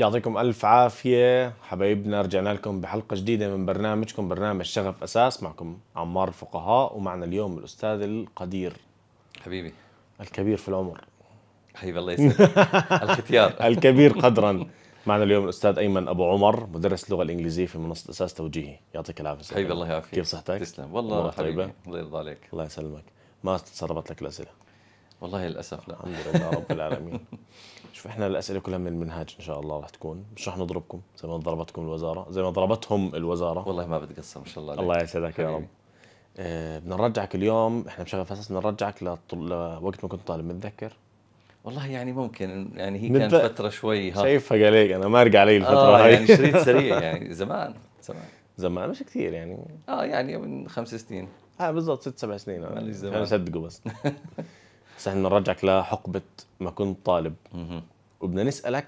يعطيكم ألف عافية حبايبنا رجعنا لكم بحلقة جديدة من برنامجكم برنامج شغف أساس معكم عمار الفقهاء ومعنا اليوم الأستاذ القدير حبيبي الكبير في العمر حبيبي الله يسلمك الختيار الكبير قدرا معنا اليوم الأستاذ أيمن أبو عمر مدرس اللغة الإنجليزية في منصة أساس توجيهي يعطيك العافية حبيبي الله يعافيك كيف صحتك؟ تسلم والله حبيبي الله يرضى عليك الله يسلمك ما تسربت لك الأسئلة والله للاسف لا الحمد لله رب العالمين شوف احنا الاسئله كلها من المنهاج ان شاء الله رح تكون مش رح نضربكم زي ما ضربتكم الوزاره زي ما ضربتهم الوزاره والله ما بتقصر ما شاء الله عليك. الله يسعدك يا رب آه بدنا نرجعك اليوم احنا مشغل اساس نرجعك لوقت ما كنت طالب متذكر والله يعني ممكن يعني هي كانت فتره شوي ها شايفها عليك انا ما ارجع علي آه، الفتره آه هاي يعني شريط سريع يعني زمان زمان زمان مش كثير يعني اه يعني من خمس سنين اه بالضبط ست سبع سنين انا صدقه بس احنا نرجعك لحقبه ما كنت طالب وبدنا نسالك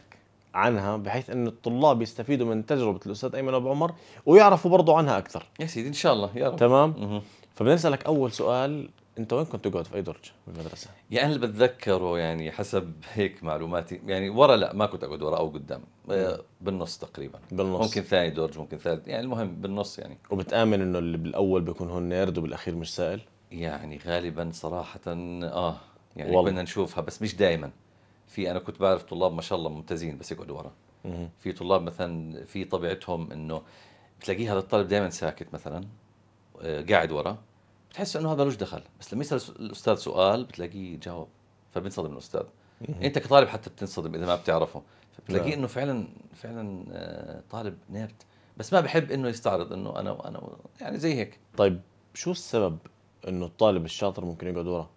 عنها بحيث انه الطلاب يستفيدوا من تجربه الاستاذ ايمن ابو عمر ويعرفوا برضه عنها اكثر يا سيدي ان شاء الله يا رب تمام فبدنا نسالك اول سؤال انت وين كنت تقعد في اي درج بالمدرسه؟ يعني اللي بتذكره يعني حسب هيك معلوماتي يعني ورا لا ما كنت اقعد ورا او قدام آه، بالنص تقريبا بالنص ممكن ثاني درج ممكن ثالث يعني المهم بالنص يعني وبتامن انه اللي بالاول بيكون هو النيرد وبالاخير مش سائل؟ يعني غالبا صراحه اه يعني والله. كنا نشوفها بس مش دائما في انا كنت بعرف طلاب ما شاء الله ممتازين بس يقعدوا ورا في طلاب مثلا في طبيعتهم انه بتلاقيه هذا الطالب دائما ساكت مثلا آه، قاعد ورا بتحس انه هذا لوش دخل بس لما يسال الاستاذ سؤال بتلاقيه جاوب فبينصدم الاستاذ انت كطالب حتى بتنصدم اذا ما بتعرفه فبتلاقيه نعم. انه فعلا فعلا آه، طالب نيرد بس ما بحب انه يستعرض انه انا وانا يعني زي هيك طيب شو السبب انه الطالب الشاطر ممكن يقعد ورا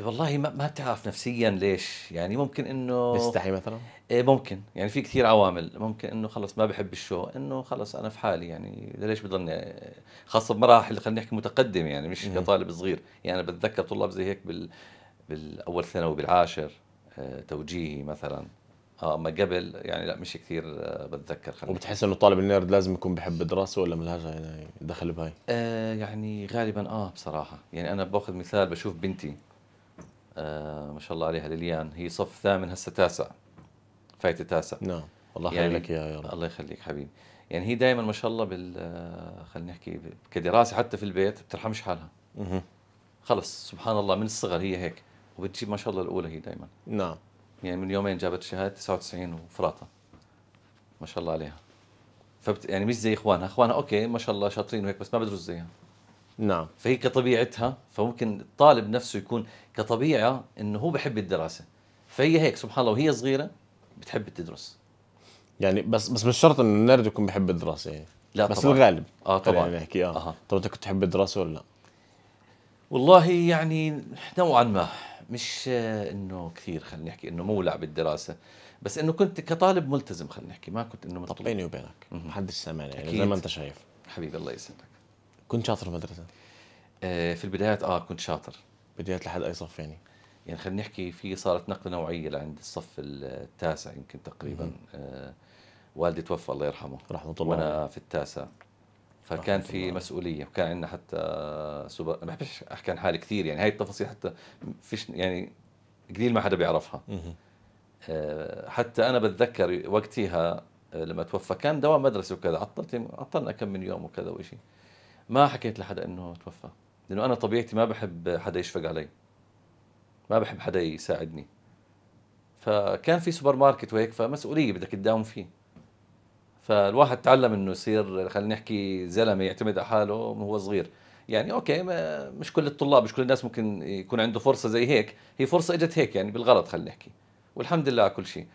والله ما ما بتعرف نفسيا ليش يعني ممكن انه بيستحي مثلا إيه ممكن يعني في كثير عوامل ممكن انه خلص ما بحب الشو انه خلص انا في حالي يعني ليش بضلني خاصه بمراحل خلينا نحكي متقدمه يعني مش كطالب صغير يعني أنا بتذكر طلاب زي هيك بال بالاول ثانوي بالعاشر آه، توجيهي مثلا اه اما قبل يعني لا مش كثير آه، بتذكر خلينا وبتحس انه طالب النيرد لازم يكون بحب الدراسه ولا ملهاش يعني دخل بهاي؟ آه يعني غالبا اه بصراحه يعني انا باخذ مثال بشوف بنتي آه ما شاء الله عليها ليليان هي صف ثامن هسه تاسع فايته تاسع نعم الله يخليك يعني اياها يا رب الله يخليك حبيبي يعني هي دائما ما شاء الله بال آه، خلينا نحكي كدراسه حتى في البيت بترحمش حالها اها خلص سبحان الله من الصغر هي هيك وبتجيب ما شاء الله الاولى هي دائما نعم يعني من يومين جابت شهاده 99 وفراطه ما شاء الله عليها فبت يعني مش زي اخوانها اخوانها اوكي ما شاء الله شاطرين وهيك بس ما بدرس زيها نعم فهي كطبيعتها فممكن الطالب نفسه يكون كطبيعه انه هو بحب الدراسه فهي هيك سبحان الله وهي صغيره بتحب تدرس يعني بس بس مش شرط انه النرد يكون بحب الدراسه يعني لا بس طبعًا. الغالب اه طبعا يعني اه أه. طب انت كنت تحب الدراسه ولا لا؟ والله يعني نوعا ما مش انه كثير خلينا نحكي انه مولع بالدراسه بس انه كنت كطالب ملتزم خلينا نحكي ما كنت انه مطلوب بيني وبينك ما حدش سامعني يعني زي ما انت شايف حبيبي الله يسلمك كنت شاطر في المدرسه آه في البدايات اه كنت شاطر بدايات لحد اي صف يعني يعني خلينا نحكي في صارت نقله نوعيه لعند الصف التاسع يمكن تقريبا آه والدي توفى الله يرحمه رحمه الله وانا في التاسع فكان في مسؤوليه وكان عندنا حتى سوبر ما بحبش احكي عن حالي كثير يعني هاي التفاصيل حتى فيش يعني قليل ما حدا بيعرفها آه حتى انا بتذكر وقتها آه، لما توفى كان دوام مدرسه وكذا عطلت عطلنا كم من يوم وكذا وشيء ما حكيت لحدا انه توفى لانه انا طبيعتي ما بحب حدا يشفق علي ما بحب حدا يساعدني فكان في سوبر ماركت وهيك فمسؤوليه بدك تداوم فيه فالواحد تعلم انه يصير خلينا نحكي زلمه يعتمد على حاله وهو صغير يعني اوكي ما مش كل الطلاب مش كل الناس ممكن يكون عنده فرصه زي هيك هي فرصه اجت هيك يعني بالغلط خلينا نحكي والحمد لله على كل شيء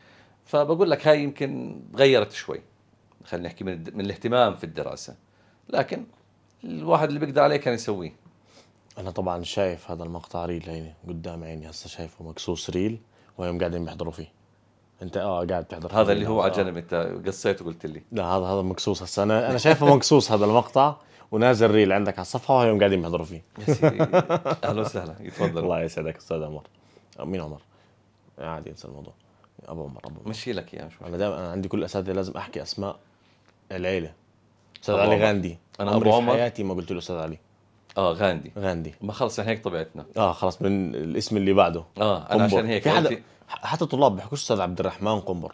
فبقول لك هاي يمكن تغيرت شوي خلينا نحكي من, من الاهتمام في الدراسه لكن الواحد اللي بيقدر عليه كان يسويه انا طبعا شايف هذا المقطع ريل هيني قدام عيني هسه شايفه مكسوس ريل وهم قاعدين بيحضروا فيه انت اه قاعد تحضر هذا اللي هو على جنب انت قصيته وقلت لي لا هذا هذا مقصوص هسه انا انا شايفه مقصوص هذا المقطع ونازل ريل عندك على الصفحه وهم قاعدين بيحضروا فيه يا سيدي اهلا وسهلا يتفضل الله يسعدك استاذ عمر مين عمر؟ عادي انسى الموضوع ابو عمر ابو عمر مشي لك اياه شو انا دائما عندي كل الاساتذه لازم احكي اسماء العيله استاذ علي غاندي انا ابو عمر حياتي ما قلت له استاذ علي اه غاندي غاندي ما خلص عشان هيك طبيعتنا اه خلص من الاسم اللي بعده اه انا قنبر. عشان هيك في حدا حتى طلاب بيحكوش استاذ عبد الرحمن قنبر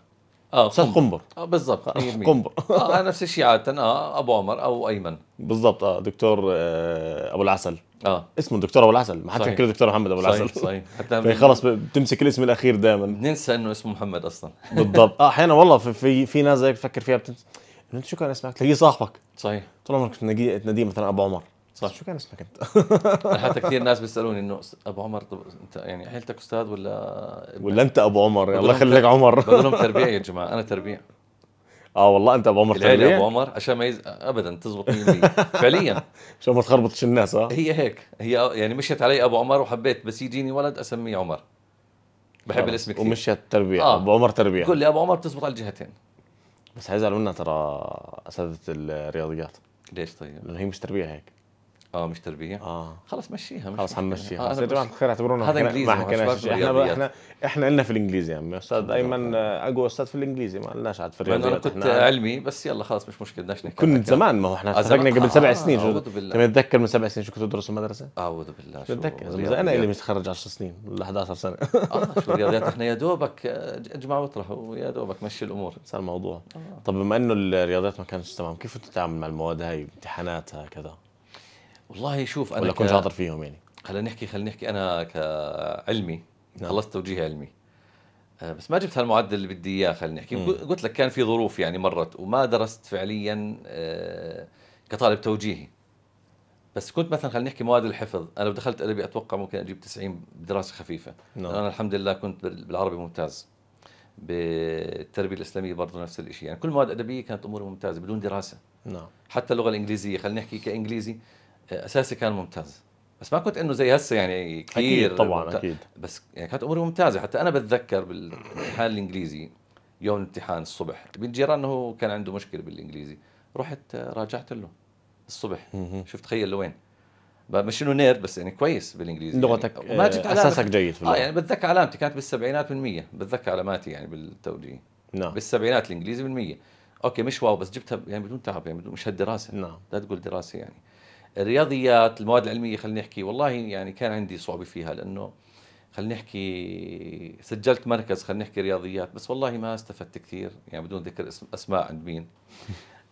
اه استاذ قنبر اه بالضبط آه، قنبر اه نفس الشيء عاده اه ابو عمر او ايمن بالضبط اه دكتور آه ابو العسل اه اسمه دكتور ابو العسل ما حدش بيحكي له دكتور محمد ابو العسل صحيح صحيح حتى خلص بتمسك الاسم الاخير دائما بننسى انه اسمه محمد اصلا بالضبط اه احيانا والله في في, في ناس هيك بتفكر فيها بتنسى انت شو كان اسمك؟ تلاقيه صاحبك صحيح طول عمرك تناديه مثلا ابو عمر صح شو كان اسمك انت؟ حتى كثير ناس بيسالوني انه ابو عمر طب انت يعني عيلتك استاذ ولا ولا انت ابو عمر الله يخليك عمر بقول لهم تربيع يا جماعه انا تربيع اه والله انت ابو عمر تربيع ابو عمر عشان ما يز... ابدا تزبط مين فعليا عشان ما تخربطش الناس اه هي هيك هي يعني مشيت علي ابو عمر وحبيت بس يجيني ولد اسميه عمر بحب آه، الاسم كثير ومشيت تربيع آه. ابو عمر تربيع قول لي ابو عمر بتزبط على الجهتين بس هيزعلوا منا ترى اساتذه الرياضيات ليش طيب؟ لان هي مش تربيه هيك اه مش تربيه اه خلص مشيها مش حنمشيها هنمشيها يا جماعه الخير اعتبرونا هذا انجليزي ما حكيناش احنا احنا احنا قلنا في الانجليزي يا عمي استاذ ايمن اقوى استاذ في الانجليزي ما قلناش عاد في الرياضيات انا كنت علمي بس يلا خلص مش مشكله بدناش نحكي كنت زمان ما هو احنا آه، اتفقنا قبل سبع آه، سنين شو تتذكر من سبع سنين شو كنت تدرس المدرسه؟ اعوذ بالله شو بتذكر انا اللي متخرج 10 سنين ولا 11 سنه اه شو الرياضيات احنا يا دوبك آه، اجمع واطرح ويا دوبك مشي الامور صار الموضوع طب بما انه الرياضيات ما كانتش تمام كيف تتعامل مع المواد هاي امتحاناتها كذا؟ والله شوف انا ولا كنت شاطر فيهم يعني خلينا نحكي خلينا نحكي انا كعلمي نعم. خلصت توجيه علمي آه، بس ما جبت هالمعدل اللي بدي اياه خلينا نحكي قلت لك كان في ظروف يعني مرت وما درست فعليا آه، كطالب توجيهي بس كنت مثلا خلينا نحكي مواد الحفظ انا دخلت ادبي اتوقع ممكن اجيب 90 بدراسه خفيفه نعم. انا الحمد لله كنت بالعربي ممتاز بالتربيه الاسلاميه برضه نفس الشيء يعني كل مواد ادبيه كانت اموري ممتازه بدون دراسه نعم حتى اللغه الانجليزيه خلينا نحكي كانجليزي اساسي كان ممتاز بس ما كنت انه زي هسه يعني كثير أكيد طبعا ممت... اكيد بس يعني كانت اموري ممتازه حتى انا بتذكر بالامتحان الانجليزي يوم الامتحان الصبح بنت جيران هو كان عنده مشكله بالانجليزي رحت آه، راجعت له الصبح شوف تخيل لوين مش انه نيرد بس يعني كويس بالانجليزي يعني لغتك يعني ما جبت آه، اساسك جيد في آه، اللغة. اه يعني بتذكر علامتي كانت بالسبعينات من 100 بتذكر علاماتي يعني بالتوجيه نعم بالسبعينات الانجليزي من 100 اوكي مش واو بس جبتها يعني بدون تعب يعني بدون مش هالدراسه نعم لا تقول دراسه يعني الرياضيات المواد العلميه خلينا نحكي والله يعني كان عندي صعوبه فيها لانه خلينا نحكي سجلت مركز خلينا نحكي رياضيات بس والله ما استفدت كثير يعني بدون ذكر اسم اسماء عند مين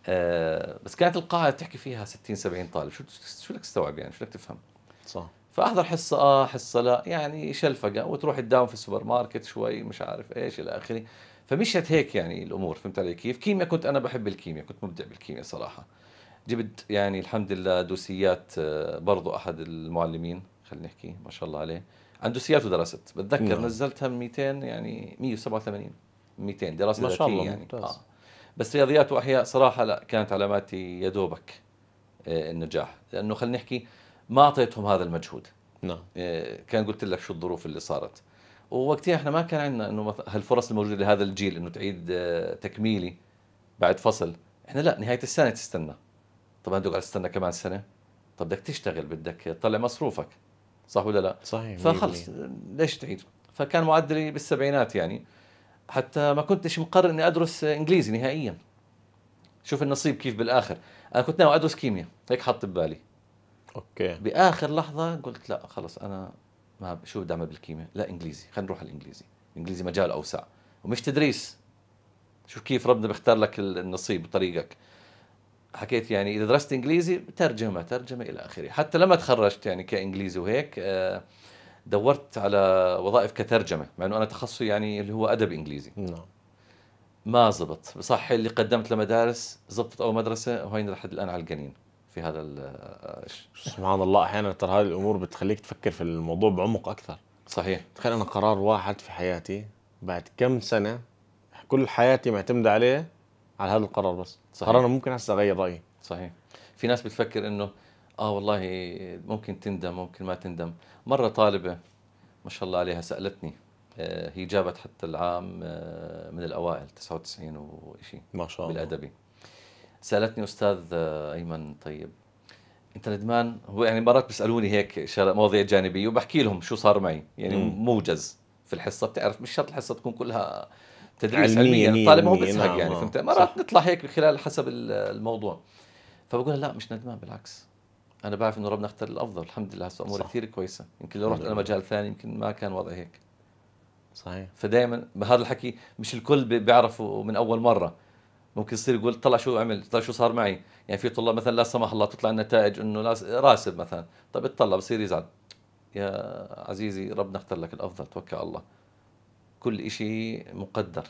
آه بس كانت القاعه تحكي فيها 60 70 طالب شو شو بدك تستوعب يعني شو بدك تفهم صح فاحضر حصه اه حصه لا يعني شلفقه وتروح تداوم في السوبر ماركت شوي مش عارف ايش الى اخره فمشيت هيك يعني الامور فهمت علي كيف؟ كيمياء كنت انا بحب الكيمياء كنت مبدع بالكيمياء صراحه جبت يعني الحمد لله دوسيات آه، برضو احد المعلمين خلينا نحكي ما شاء الله عليه عن دوسيات ودرست بتذكر نعم. نزلتها من 200 يعني 187 200 دراسه ما شاء الله يعني آه. بس رياضيات واحياء صراحه لا كانت علاماتي يا دوبك آه النجاح لانه خلينا نحكي ما اعطيتهم هذا المجهود نعم آه كان قلت لك شو الظروف اللي صارت ووقتها احنا ما كان عندنا انه هالفرص الموجوده لهذا الجيل انه تعيد آه تكميلي بعد فصل احنا لا نهايه السنه تستنى طب انا بدي استنى كمان سنه طب بدك تشتغل بدك تطلع مصروفك صح ولا لا صحيح فخلص ليش تعيد فكان معدلي بالسبعينات يعني حتى ما كنتش مقرر اني ادرس انجليزي نهائيا شوف النصيب كيف بالاخر انا كنت ناوي ادرس كيمياء هيك حط ببالي اوكي باخر لحظه قلت لا خلص انا ما شو بدي اعمل بالكيمياء لا انجليزي خلينا نروح على الانجليزي الانجليزي مجال اوسع ومش تدريس شوف كيف ربنا بيختار لك النصيب بطريقك حكيت يعني اذا درست انجليزي ترجمه ترجمه الى اخره حتى لما تخرجت يعني كانجليزي وهيك آه، دورت على وظائف كترجمه مع انه انا تخصصي يعني اللي هو ادب انجليزي نعم ما زبط بصح اللي قدمت لمدارس زبطت اول مدرسه وهين لحد الان على الجنين في هذا آه، سبحان الله احيانا ترى هذه الامور بتخليك تفكر في الموضوع بعمق اكثر صحيح تخيل انا قرار واحد في حياتي بعد كم سنه كل حياتي معتمده عليه على هذا القرار بس صحيح. قرار ممكن هسه اغير رايي صحيح في ناس بتفكر انه اه والله ممكن تندم ممكن ما تندم مره طالبه ما شاء الله عليها سالتني آه، هي جابت حتى العام آه، من الاوائل 99 وشيء ما شاء الله بالادبي سالتني استاذ آه، ايمن طيب انت ندمان هو يعني مرات بيسالوني هيك مواضيع جانبيه وبحكي لهم شو صار معي يعني موجز في الحصه بتعرف مش شرط الحصه تكون كلها تدريس علميا, يعني علمياً الطالب ما هو بيزهق نعم يعني فهمت مرات نطلع هيك خلال حسب الموضوع فبقول لا مش ندمان بالعكس انا بعرف انه ربنا اختار الافضل الحمد لله هسه اموري كثير كويسه يمكن لو رحت انا مجال ثاني يمكن ما كان وضعي هيك صحيح فدائما هذا الحكي مش الكل بيعرفه من اول مره ممكن يصير يقول طلع شو عمل طلع شو صار معي يعني في طلاب مثلا لا سمح الله تطلع النتائج انه راسب مثلا طب اطلع بصير يزعل يا عزيزي ربنا اختار لك الافضل توكل على الله كل شيء مقدر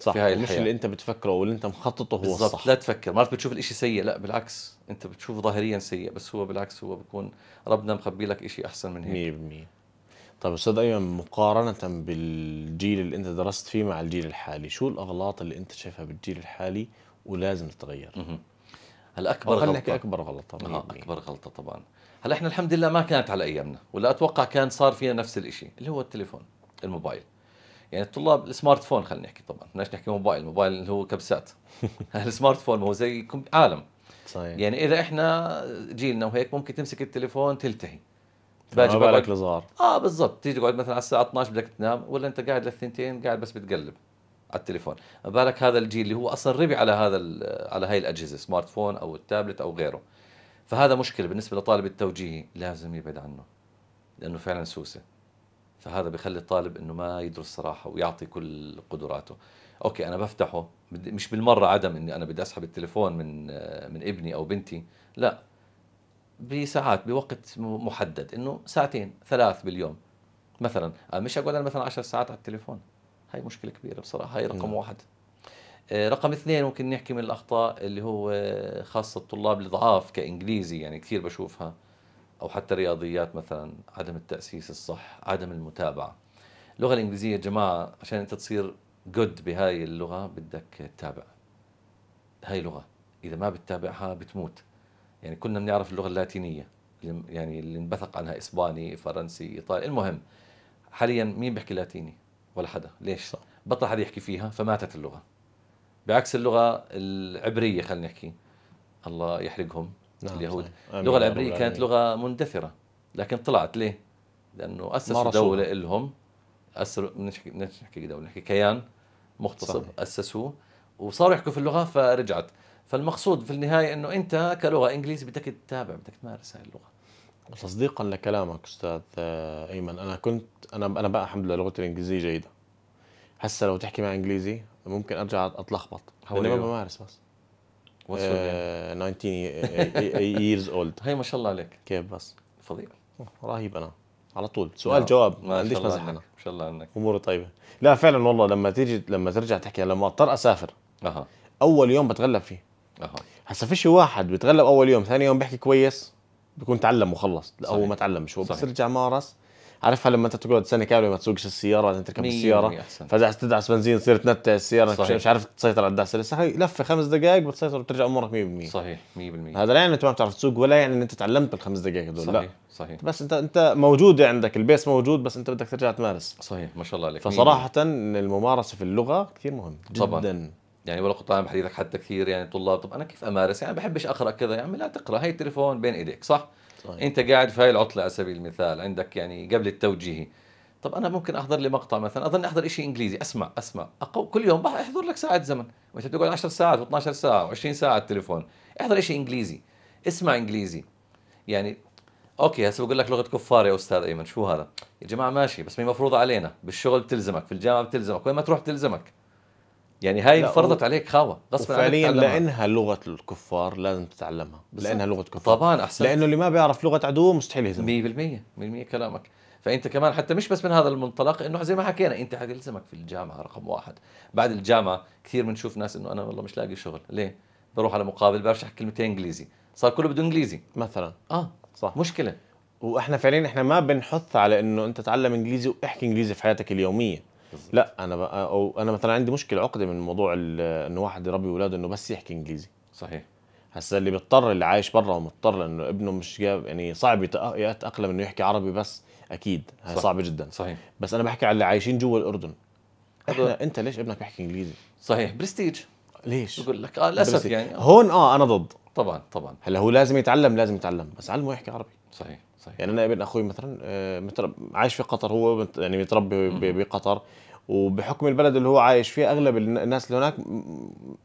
صح في هاي الحياة. مش اللي انت بتفكره واللي انت مخططه هو بالزبط. الصح لا تفكر ما بتشوف الاشي سيء لا بالعكس انت بتشوفه ظاهريا سيء بس هو بالعكس هو بكون ربنا مخبي لك اشي احسن من هيك 100% طيب استاذ ايمن مقارنه بالجيل اللي انت درست فيه مع الجيل الحالي شو الاغلاط اللي انت شايفها بالجيل الحالي ولازم تتغير هلا اكبر غلطه اكبر غلطه اكبر غلطه طبعا هلا احنا الحمد لله ما كانت على ايامنا ولا اتوقع كان صار فينا نفس الشيء اللي هو التليفون الموبايل يعني الطلاب السمارت فون خلينا نحكي طبعا بدناش نحكي موبايل موبايل اللي هو كبسات السمارت فون ما هو زي عالم صحيح يعني اذا احنا جيلنا وهيك ممكن تمسك التليفون تلتهي باجي بالك الصغار اه بالضبط تيجي تقعد مثلا على الساعه 12 بدك تنام ولا انت قاعد للثنتين قاعد بس بتقلب على التليفون بالك هذا الجيل اللي هو اصلا ربي على هذا على هاي الاجهزه سمارت فون او التابلت او غيره فهذا مشكله بالنسبه لطالب التوجيهي لازم يبعد عنه لانه فعلا سوسه فهذا بخلي الطالب انه ما يدرس صراحه ويعطي كل قدراته اوكي انا بفتحه مش بالمره عدم اني انا بدي اسحب التليفون من من ابني او بنتي لا بساعات بوقت محدد انه ساعتين ثلاث باليوم مثلا آه، مش اقعد انا مثلا 10 ساعات على التليفون هاي مشكله كبيره بصراحه هاي رقم واحد آه، رقم اثنين ممكن نحكي من الاخطاء اللي هو خاصه الطلاب الضعاف كانجليزي يعني كثير بشوفها او حتى رياضيات مثلا عدم التاسيس الصح عدم المتابعه اللغه الانجليزيه يا جماعه عشان انت تصير جود بهاي اللغه بدك تتابع هاي لغه اذا ما بتتابعها بتموت يعني كلنا بنعرف اللغه اللاتينيه يعني اللي انبثق عنها اسباني فرنسي ايطالي المهم حاليا مين بيحكي لاتيني ولا حدا ليش صح. بطل حد يحكي فيها فماتت اللغه بعكس اللغه العبريه خلينا نحكي الله يحرقهم نعم اليهود صحيح. اللغه العبريه كانت لغه مندثره لكن طلعت ليه؟ لانه اسسوا دوله لهم اسسوا نحكي دوله نحكي كيان مختصب اسسوه وصاروا يحكوا في اللغه فرجعت فالمقصود في النهايه انه انت كلغه انجليزي بدك تتابع بدك تمارس هاي اللغه تصديقا لكلامك استاذ ايمن انا كنت انا انا بقى الحمد لله لغتي الانجليزيه جيده هسه لو تحكي مع انجليزي ممكن ارجع اتلخبط هو ما بمارس بس 19 آه، آه، آه، years old هي ما شاء الله عليك كيف بس فظيع رهيب انا على طول سؤال لا. جواب ما عنديش مزح انا ما شاء الله عنك اموري طيبه لا فعلا والله لما تيجي لما ترجع تحكي لما اضطر اسافر اها اول يوم بتغلب فيه اها هسا فيش واحد بيتغلب اول يوم ثاني يوم بيحكي كويس بيكون تعلم وخلص لا هو ما تعلمش هو بس رجع مارس عارفها لما انت تقعد سنه كامله ما تسوقش السياره بعدين تركب السياره فاذا تدعس بنزين تصير تنتع السياره صحيح. مش عارف تسيطر على الدعسه لسه لفه خمس دقائق بتسيطر وبترجع امورك 100% صحيح 100% هذا لا يعني انت ما بتعرف تسوق ولا يعني انت تعلمت بالخمس دقائق هذول صحيح لا. صحيح بس انت انت موجود يعني عندك البيس موجود بس انت بدك ترجع تمارس صحيح ما شاء الله عليك فصراحه الممارسه في اللغه كثير مهم جدا طبعا. يعني ولا قطع بحديثك حتى كثير يعني طلاب طب انا كيف امارس يعني بحبش اقرا كذا يا عمي لا تقرا هي التليفون بين ايديك صح صحيح. انت قاعد في هاي العطله على سبيل المثال عندك يعني قبل التوجيهي طب انا ممكن احضر لي مقطع مثلا اظن احضر شيء انجليزي اسمع اسمع أقو كل يوم احضر لك ساعه زمن وانت بتقعد 10 ساعات و12 ساعه و20 ساعه التليفون احضر شيء انجليزي اسمع انجليزي يعني اوكي هسه بقول لك لغه كفار يا استاذ ايمن شو هذا يا جماعه ماشي بس ما هي علينا بالشغل بتلزمك في الجامعه بتلزمك وين ما تروح بتلزمك يعني هاي انفرضت عليك غصب غصبا فعليا لانها لغه الكفار لازم تتعلمها بالزبط. لانها لغه كفار طبعا احسن لانه اللي ما بيعرف لغه عدوه مستحيل يهزمه 100% 100% كلامك فانت كمان حتى مش بس من هذا المنطلق انه زي ما حكينا انت حتلزمك في الجامعه رقم واحد بعد الجامعه كثير بنشوف ناس انه انا والله مش لاقي شغل ليه بروح على مقابل بعرفش احكي كلمتين انجليزي صار كله بده انجليزي مثلا اه صح مشكله واحنا فعليا احنا ما بنحث على انه انت تعلم انجليزي واحكي انجليزي في حياتك اليوميه لا انا بقى أو انا مثلا عندي مشكله عقده من موضوع انه واحد يربي اولاده انه بس يحكي انجليزي صحيح هسا اللي بيضطر اللي عايش برا ومضطر انه ابنه مش جاب يعني صعب يتاقلم انه يحكي عربي بس اكيد هي صح. صعبه جدا صحيح بس انا بحكي على اللي عايشين جوا الاردن احنا انت ليش ابنك بيحكي انجليزي صحيح برستيج ليش بقول لك اه للاسف يعني هون اه انا ضد طبعا طبعا هلا هو لازم يتعلم لازم يتعلم بس علمه يحكي عربي صحيح صحيح يعني انا ابن اخوي مثلا آه، عايش في قطر هو يعني متربي بقطر وبحكم البلد اللي هو عايش فيه اغلب الناس اللي هناك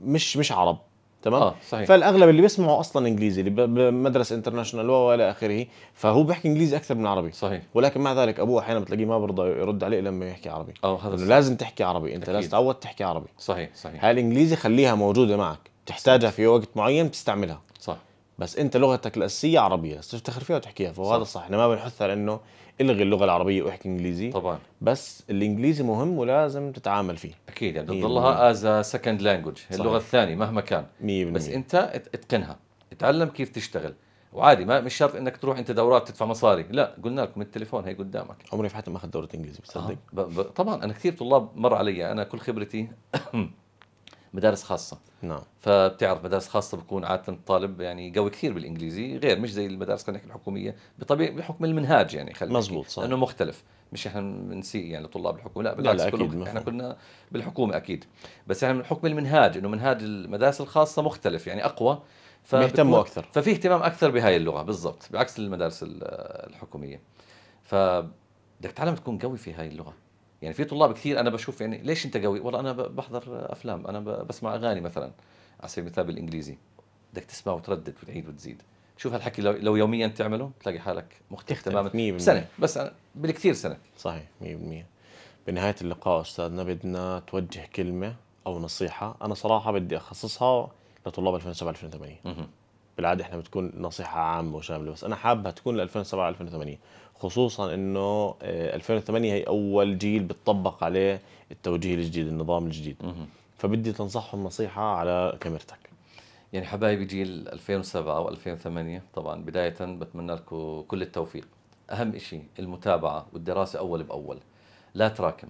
مش مش عرب تمام آه صحيح. فالاغلب اللي بيسمعوا اصلا انجليزي اللي بمدرسه انترناشونال والى اخره فهو بيحكي انجليزي اكثر من عربي صحيح ولكن مع ذلك ابوه احيانا بتلاقيه ما برضى يرد عليه لما يحكي عربي اه هذا صحيح. لازم تحكي عربي انت لازم تعود تحكي عربي صحيح صحيح هاي الانجليزي خليها موجوده معك تحتاجها في وقت معين بتستعملها صح بس انت لغتك الاساسيه عربيه بس تفتخر فيها وتحكيها فهذا صح. الصح احنا ما بنحث على انه الغي اللغه العربيه واحكي انجليزي طبعا بس الانجليزي مهم ولازم تتعامل فيه اكيد يعني بتضلها از سكند لانجوج اللغه الثانيه مهما كان 100% بس انت اتقنها اتعلم كيف تشتغل وعادي ما مش شرط انك تروح انت دورات تدفع مصاري لا قلنا لكم التليفون هي قدامك عمري في حياتي ما اخذت دوره انجليزي بتصدق آه. ب... ب... طبعا انا كثير طلاب مر علي انا كل خبرتي مدارس خاصه نعم فبتعرف مدارس خاصه بكون عاده الطالب يعني قوي كثير بالانجليزي غير مش زي المدارس خلينا نحكي الحكوميه بطبيعي بحكم المنهاج يعني خلينا مزبوط صح لانه مختلف مش احنا بنسيء يعني لطلاب الحكومه لا بالعكس لا لا احنا كنا بالحكومه اكيد بس يعني بحكم المنهاج انه منهاج المدارس الخاصه مختلف يعني اقوى بيهتموا اكثر ففي اهتمام اكثر بهاي اللغه بالضبط بعكس المدارس الحكوميه ف بدك تتعلم تكون قوي في هاي اللغه يعني في طلاب كثير انا بشوف يعني ليش انت قوي؟ والله انا بحضر افلام انا بسمع اغاني مثلا على سبيل المثال بالانجليزي بدك تسمع وتردد وتعيد وتزيد شوف هالحكي لو, لو يوميا تعمله بتلاقي حالك مختلف تماما سنه بس بالكثير سنه صحيح 100% بنهايه اللقاء استاذنا بدنا توجه كلمه او نصيحه انا صراحه بدي اخصصها لطلاب 2007 2008 بالعاده احنا بتكون نصيحه عامه وشامله بس انا حابها تكون ل 2007 2008 خصوصا انه 2008 آه، هي اول جيل بتطبق عليه التوجيه الجديد النظام الجديد فبدي تنصحهم نصيحه على كاميرتك يعني حبايبي جيل 2007 و2008 طبعا بدايه بتمنى لكم كل التوفيق اهم شيء المتابعه والدراسه اول باول لا تراكم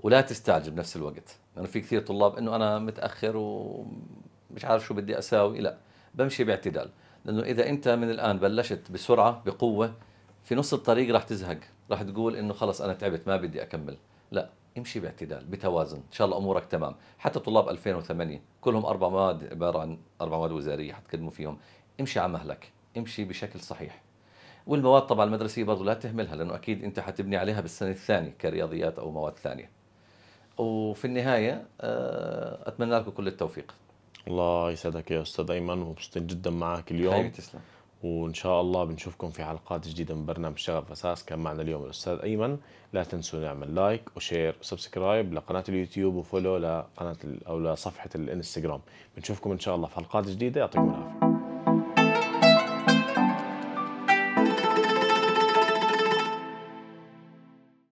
ولا تستعجل بنفس الوقت لانه يعني في كثير طلاب انه انا متاخر ومش عارف شو بدي اساوي لا بمشي باعتدال لانه اذا انت من الان بلشت بسرعه بقوه في نص الطريق راح تزهق راح تقول انه خلص انا تعبت ما بدي اكمل لا امشي باعتدال بتوازن ان شاء الله امورك تمام حتى طلاب 2008 كلهم اربع مواد عباره عن اربع مواد وزاريه حتقدموا فيهم امشي على مهلك امشي بشكل صحيح والمواد طبعا المدرسيه برضه لا تهملها لانه اكيد انت حتبني عليها بالسنه الثانيه كرياضيات او مواد ثانيه وفي النهايه آه، اتمنى لكم كل التوفيق الله يسعدك يا استاذ ايمن ومبسوطين جدا معك اليوم حبيبي تسلم وان شاء الله بنشوفكم في حلقات جديده من برنامج شغف اساس كان معنا اليوم الاستاذ ايمن لا تنسوا نعمل لايك وشير وسبسكرايب لقناه اليوتيوب وفولو لقناه او لصفحه الانستغرام بنشوفكم ان شاء الله في حلقات جديده يعطيكم العافيه